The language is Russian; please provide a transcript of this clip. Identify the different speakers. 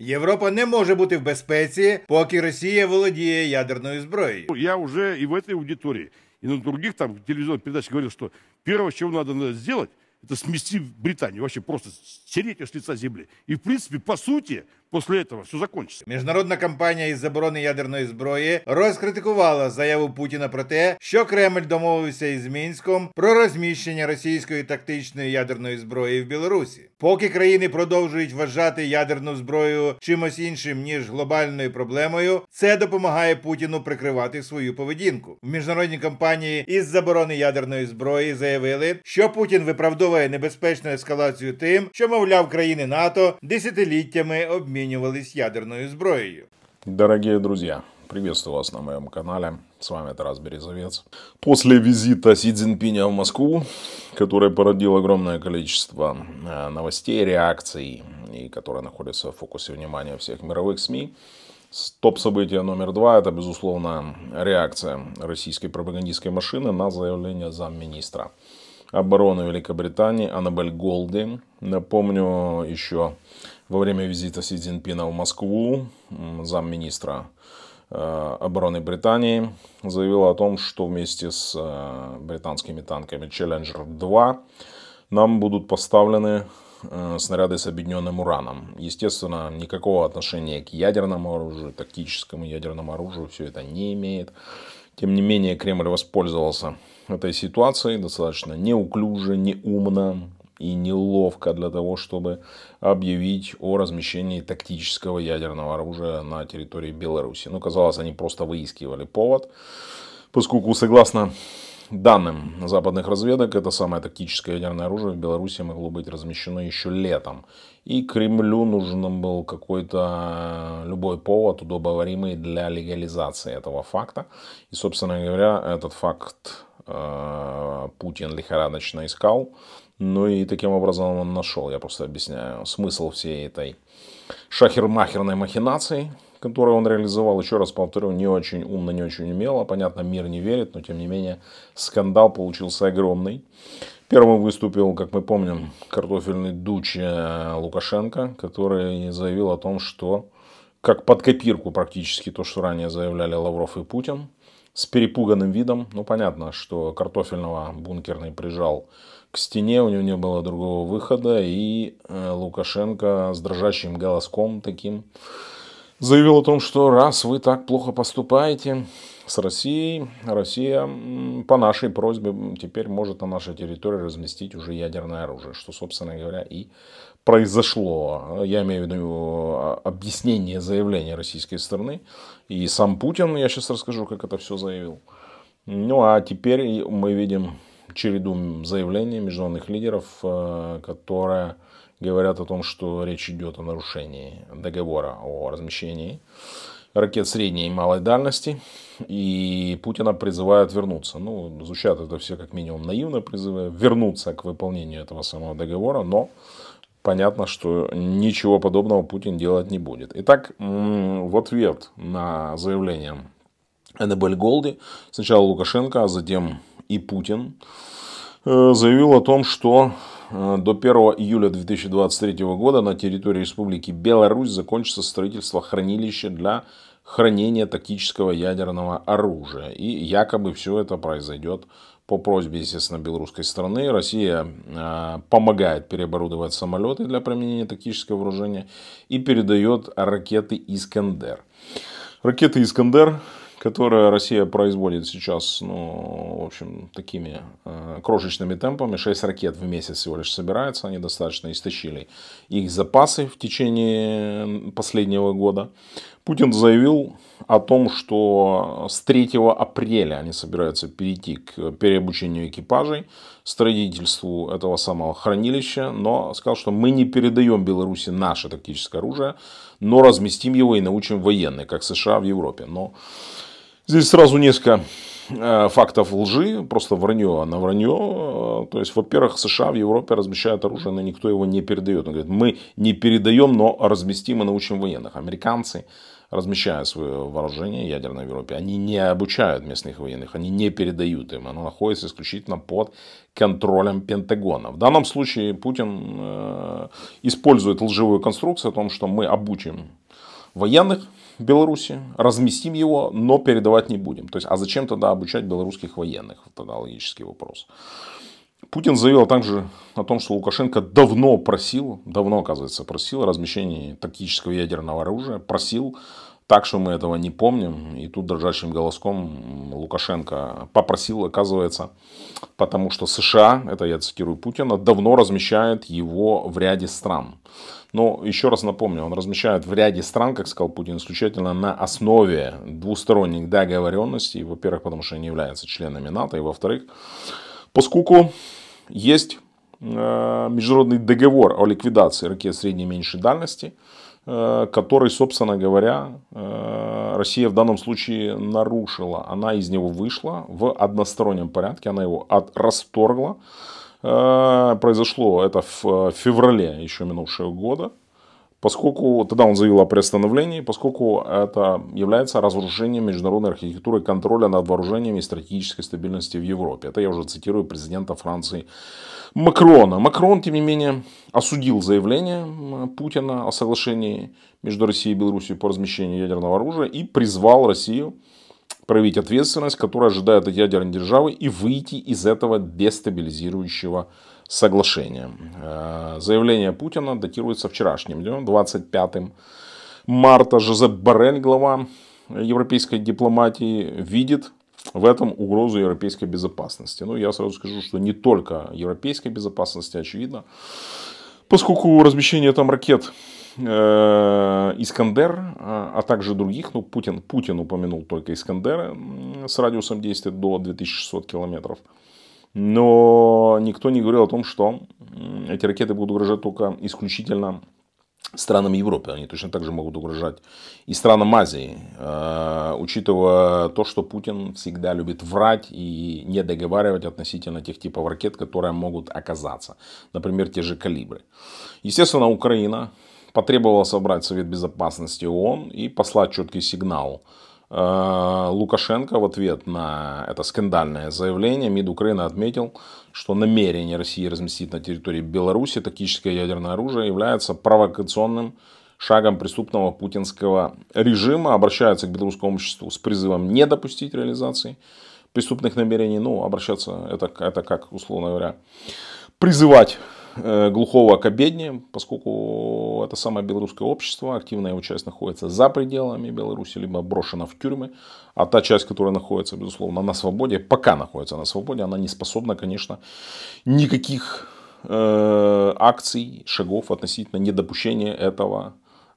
Speaker 1: Європа не може бути в безпеці, поки Росія володіє ядерною зброєю. Я вже і в цій аудиторії, і на других там телевізійних передачах говорив, що перше, що треба зробити, це смести Британію, вообще просто стереть ее лица земли. И, в принципе, по сути, После этого все закончиться. Міжнародна кампанія із заборони ядерної зброї розкритикувала заяву Путіна про те, що Кремль домовився із мінськом про розміщення російської тактичної ядерної зброї в Білорусі. Поки країни продовжують вважати ядерну зброю чимось іншим ніж глобальною проблемою, це допомагає Путіну прикривати свою поведінку. В міжнародній кампанії із заборони ядерної зброї заявили, що Путін виправдовує небезпечну ескалацію тим, що мовляв країни НАТО десятиліттями обмін. обменивалась ядерной сброей. Дорогие друзья, приветствую вас на моем канале. С вами Тарас Березовец. После визита Си Цзиньпиня в Москву, который породил огромное количество э, новостей, реакций, и которая находится в фокусе внимания всех мировых СМИ, Топ-событие номер два – это, безусловно, реакция российской пропагандистской машины на заявление замминистра обороны Великобритании Аннабель Голди. Напомню еще во время визита Си Цзиньпина в Москву замминистра э, обороны Британии заявил о том, что вместе с э, британскими танками Challenger-2 нам будут поставлены э, снаряды с объединенным ураном. Естественно, никакого отношения к ядерному оружию, тактическому ядерному оружию все это не имеет. Тем не менее, Кремль воспользовался этой ситуацией достаточно неуклюже, неумно, и неловко для того, чтобы объявить о размещении тактического ядерного оружия на территории Беларуси. Ну, казалось, они просто выискивали повод, поскольку, согласно данным западных разведок, это самое тактическое ядерное оружие в Беларуси могло быть размещено еще летом. И Кремлю нужен был какой-то э, любой повод, удобоваримый для легализации этого факта. И, собственно говоря, этот факт Э, Путин лихорадочно искал. Ну и таким образом он нашел, я просто объясняю, смысл всей этой шахермахерной махинации, которую он реализовал, еще раз повторю, не очень умно, не очень умело. Понятно, мир не верит, но тем не менее скандал получился огромный. Первым выступил, как мы помним, картофельный дуч э, Лукашенко, который заявил о том, что как под копирку практически то, что ранее заявляли Лавров и Путин – с перепуганным видом. Ну, понятно, что картофельного бункерный прижал к стене, у него не было другого выхода, и э, Лукашенко с дрожащим голоском таким заявил о том, что раз вы так плохо поступаете, с Россией. Россия по нашей просьбе теперь может на нашей территории разместить уже ядерное оружие, что, собственно говоря, и произошло. Я имею в виду а, объяснение заявления российской стороны. И сам Путин, я сейчас расскажу, как это все заявил. Ну а теперь мы видим череду заявлений международных лидеров, э, которые говорят о том, что речь идет о нарушении договора о размещении ракет средней и малой дальности и Путина призывают вернуться. Ну, звучат это все как минимум наивно призывы вернуться к выполнению этого самого договора, но понятно, что ничего подобного Путин делать не будет. Итак, в ответ на заявление Эннебель Голди, сначала Лукашенко, а затем и Путин, э, заявил о том, что э, до 1 июля 2023 года на территории Республики Беларусь закончится строительство хранилища для хранения тактического ядерного оружия. И якобы все это произойдет по просьбе, естественно, белорусской страны. Россия э, помогает переоборудовать самолеты для применения тактического вооружения и передает ракеты «Искандер». Ракеты «Искандер» которые Россия производит сейчас, ну, в общем, такими э, крошечными темпами. шесть ракет в месяц всего лишь собирается. Они достаточно истощили их запасы в течение последнего года. Путин заявил о том, что с 3 апреля они собираются перейти к переобучению экипажей, строительству этого самого хранилища, но сказал, что мы не передаем Беларуси наше тактическое оружие, но разместим его и научим военные, как США в Европе. Но здесь сразу несколько Э, фактов лжи, просто вранье а на вранье. Э, то есть, во-первых, США в Европе размещают оружие, но никто его не передает. Он говорит, мы не передаем, но разместим и научим военных. Американцы размещая свое вооружение ядерное в Европе, они не обучают местных военных, они не передают им. Оно находится исключительно под контролем Пентагона. В данном случае Путин э, использует лживую конструкцию о том, что мы обучим военных Беларуси, разместим его, но передавать не будем. То есть, а зачем тогда обучать белорусских военных? Тогда логический вопрос. Путин заявил также о том, что Лукашенко давно просил, давно, оказывается, просил размещение тактического ядерного оружия, просил так, что мы этого не помним. И тут дрожащим голоском Лукашенко попросил, оказывается, потому что США, это я цитирую Путина, давно размещает его в ряде стран. Но еще раз напомню, он размещает в ряде стран, как сказал Путин, исключительно на основе двусторонних договоренностей. Во-первых, потому что они являются членами НАТО. И во-вторых, поскольку есть Э, международный договор о ликвидации ракет средней и меньшей дальности, э, который, собственно говоря, э, Россия в данном случае нарушила. Она из него вышла в одностороннем порядке, она его отрасторгла. Произошло это в феврале еще минувшего года поскольку тогда он заявил о приостановлении, поскольку это является разрушением международной архитектуры контроля над вооружениями и стратегической стабильности в Европе. Это я уже цитирую президента Франции Макрона. Макрон, тем не менее, осудил заявление э, Путина о соглашении между Россией и Беларусью по размещению ядерного оружия и призвал Россию проявить ответственность, которая ожидает от ядерной державы и выйти из этого дестабилизирующего соглашения. Э, заявление Путина датируется вчерашним днем, 25 марта. Жозеп Барель, глава европейской дипломатии, видит в этом угрозу европейской безопасности. Ну, я сразу скажу, что не только европейской безопасности, очевидно, поскольку размещение там ракет э, Искандер, а, а также других, ну, Путин, Путин упомянул только Искандера с радиусом действия до 2600 километров. Но никто не говорил о том, что эти ракеты будут угрожать только исключительно странам Европы. Они точно так же могут угрожать и странам Азии, э, учитывая то, что Путин всегда любит врать и не договаривать относительно тех типов ракет, которые могут оказаться. Например, те же калибры. Естественно, Украина потребовала собрать Совет Безопасности ООН и послать четкий сигнал Э, Лукашенко в ответ на это скандальное заявление МИД Украины отметил, что намерение России разместить на территории Беларуси тактическое ядерное оружие является провокационным шагом преступного путинского режима, обращается к белорусскому обществу с призывом не допустить реализации преступных намерений, ну, обращаться это, это как, условно говоря, призывать Э, глухого к обедне, поскольку это самое белорусское общество, активная его часть находится за пределами Беларуси, либо брошена в тюрьмы, а та часть, которая находится, безусловно, на свободе, пока находится на свободе, она не способна, конечно, никаких э, акций, шагов относительно недопущения этого